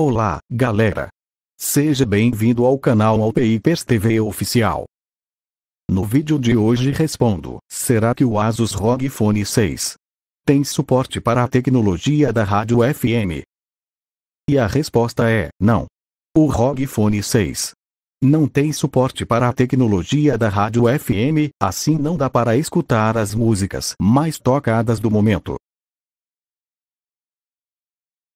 Olá, galera! Seja bem-vindo ao canal Alpeipers TV Oficial. No vídeo de hoje respondo, será que o Asus ROG Phone 6 tem suporte para a tecnologia da rádio FM? E a resposta é, não. O ROG Phone 6 não tem suporte para a tecnologia da rádio FM, assim não dá para escutar as músicas mais tocadas do momento.